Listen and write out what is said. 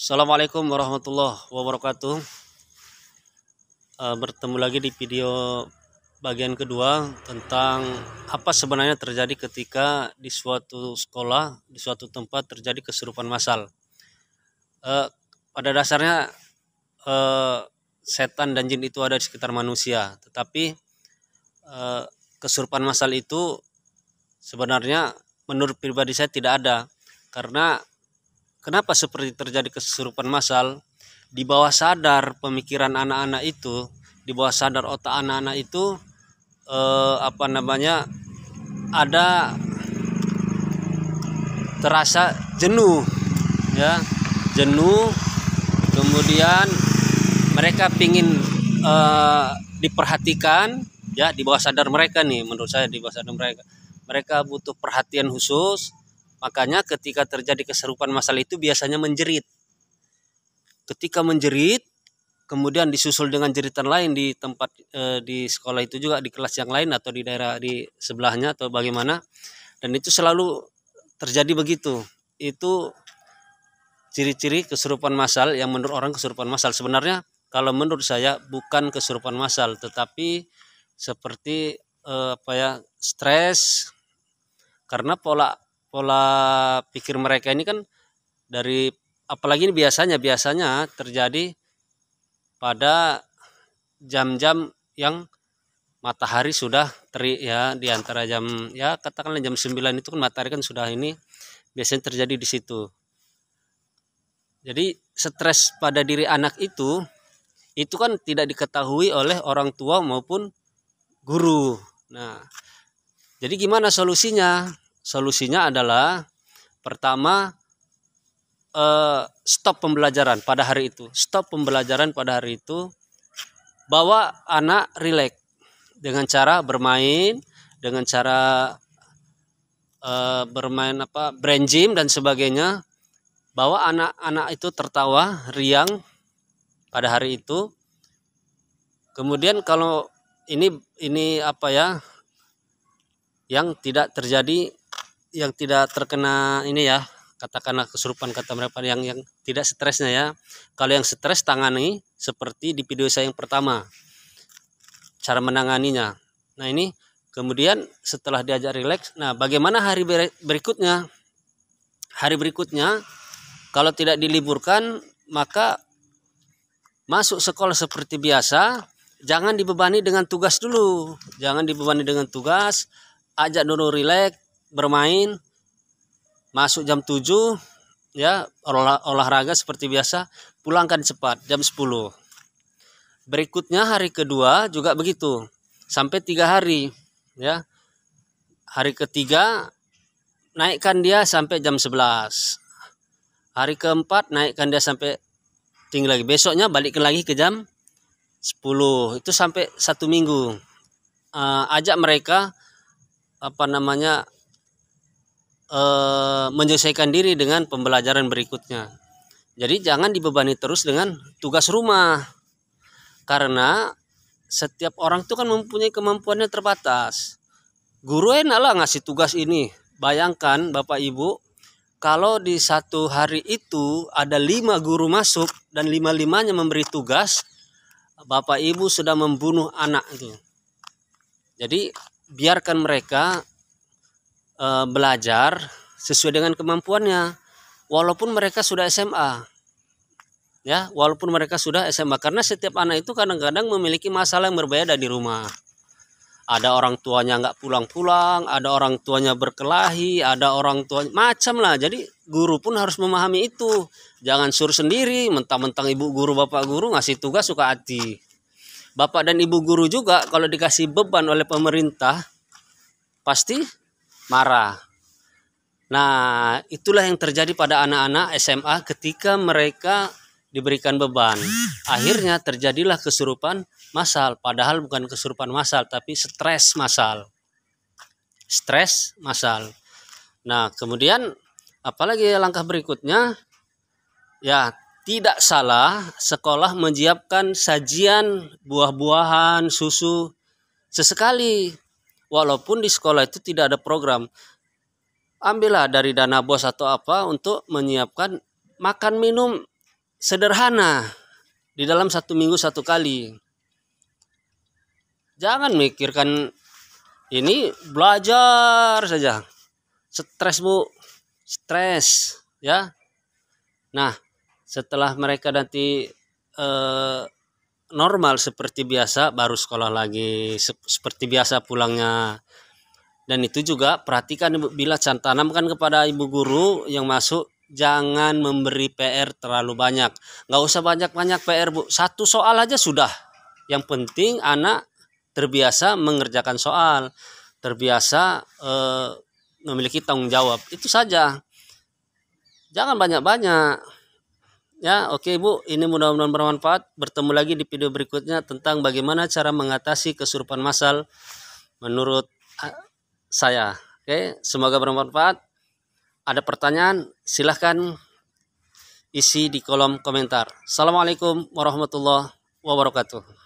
Assalamualaikum warahmatullahi wabarakatuh eh, Bertemu lagi di video bagian kedua Tentang apa sebenarnya terjadi ketika di suatu sekolah, di suatu tempat terjadi kesurupan massal eh, Pada dasarnya eh, setan dan jin itu ada di sekitar manusia Tetapi kesurupan massal itu sebenarnya menurut pribadi saya tidak ada karena Kenapa seperti terjadi kesurupan massal? Di bawah sadar pemikiran anak-anak itu, di bawah sadar otak anak-anak itu eh, apa namanya? ada terasa jenuh ya, jenuh kemudian mereka pingin eh, diperhatikan ya di bawah sadar mereka nih menurut saya di bawah sadar mereka mereka butuh perhatian khusus Makanya ketika terjadi keserupan masal itu biasanya menjerit. Ketika menjerit, kemudian disusul dengan jeritan lain di tempat eh, di sekolah itu juga di kelas yang lain atau di daerah di sebelahnya atau bagaimana dan itu selalu terjadi begitu itu ciri-ciri keserupan masal yang menurut orang keserupan masal sebenarnya kalau menurut saya bukan keserupan masal tetapi seperti eh, apa ya stres karena pola pola pikir mereka ini kan dari apalagi ini biasanya biasanya terjadi pada jam-jam yang matahari sudah teri ya di antara jam ya katakanlah jam 9 itu kan matahari kan sudah ini biasanya terjadi di situ. Jadi stres pada diri anak itu itu kan tidak diketahui oleh orang tua maupun guru. Nah, jadi gimana solusinya? Solusinya adalah pertama eh, stop pembelajaran pada hari itu, stop pembelajaran pada hari itu, bawa anak rileks dengan cara bermain, dengan cara eh, bermain apa brain gym dan sebagainya, bawa anak-anak itu tertawa riang pada hari itu. Kemudian kalau ini ini apa ya yang tidak terjadi yang tidak terkena ini ya katakanlah kesurupan kata mereka yang yang tidak stresnya ya kalau yang stres tangani seperti di video saya yang pertama cara menanganinya nah ini kemudian setelah diajak rileks nah bagaimana hari berikutnya hari berikutnya kalau tidak diliburkan maka masuk sekolah seperti biasa jangan dibebani dengan tugas dulu jangan dibebani dengan tugas ajak dulu rileks bermain masuk jam 7 ya olah, olahraga seperti biasa pulangkan cepat jam 10 berikutnya hari kedua juga begitu sampai tiga hari ya hari ketiga naikkan dia sampai jam 11 hari keempat naikkan dia sampai tinggi lagi besoknya balikin lagi ke jam 10 itu sampai satu minggu uh, ajak mereka apa namanya e, menyelesaikan diri dengan pembelajaran berikutnya. Jadi jangan dibebani terus dengan tugas rumah. Karena setiap orang itu kan mempunyai kemampuannya terbatas. Guru enaklah ngasih tugas ini. Bayangkan Bapak Ibu, kalau di satu hari itu ada lima guru masuk dan lima-limanya memberi tugas, Bapak Ibu sudah membunuh anak itu. Jadi biarkan mereka e, belajar sesuai dengan kemampuannya walaupun mereka sudah SMA ya walaupun mereka sudah SMA karena setiap anak itu kadang-kadang memiliki masalah yang berbeda di rumah ada orang tuanya nggak pulang-pulang ada orang tuanya berkelahi ada orang tuanya macam lah jadi guru pun harus memahami itu jangan suruh sendiri mentang-mentang ibu guru bapak guru ngasih tugas suka hati bapak dan ibu guru juga kalau dikasih beban oleh pemerintah pasti marah. Nah, itulah yang terjadi pada anak-anak SMA ketika mereka diberikan beban. Akhirnya terjadilah kesurupan massal, padahal bukan kesurupan massal tapi stres massal. Stres massal. Nah, kemudian apalagi langkah berikutnya ya tidak salah sekolah menyiapkan sajian buah-buahan, susu sesekali walaupun di sekolah itu tidak ada program ambillah dari dana bos atau apa untuk menyiapkan makan minum sederhana di dalam satu minggu satu kali jangan mikirkan ini belajar saja stres bu stres ya nah setelah mereka nanti eh, normal seperti biasa baru sekolah lagi se seperti biasa pulangnya dan itu juga perhatikan bila can tanamkan kepada ibu guru yang masuk jangan memberi PR terlalu banyak nggak usah banyak-banyak PR bu satu soal aja sudah yang penting anak terbiasa mengerjakan soal terbiasa eh, memiliki tanggung jawab itu saja jangan banyak-banyak Ya, oke Ibu, ini mudah-mudahan bermanfaat. Bertemu lagi di video berikutnya tentang bagaimana cara mengatasi kesurupan massal menurut saya. Oke, semoga bermanfaat. Ada pertanyaan, silahkan isi di kolom komentar. Assalamualaikum warahmatullahi wabarakatuh.